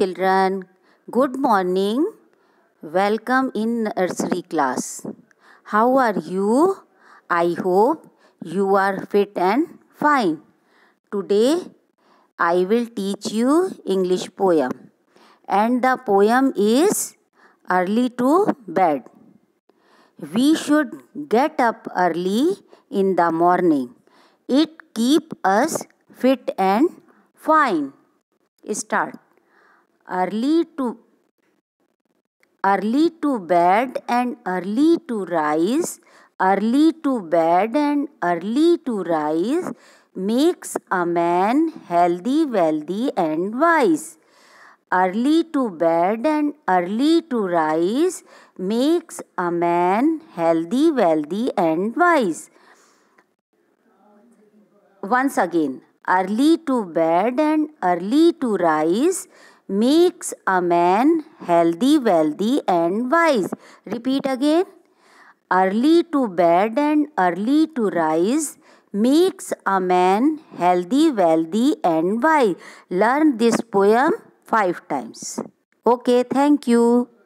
children, good morning. Welcome in nursery class. How are you? I hope you are fit and fine. Today I will teach you English poem. And the poem is Early to Bed. We should get up early in the morning. It keep us fit and fine. Start early to early to bed and early to rise early to bed and early to rise makes a man healthy wealthy and wise early to bed and early to rise makes a man healthy wealthy and wise once again early to bed and early to rise makes a man healthy, wealthy, and wise. Repeat again. Early to bed and early to rise makes a man healthy, wealthy, and wise. Learn this poem five times. Okay, thank you.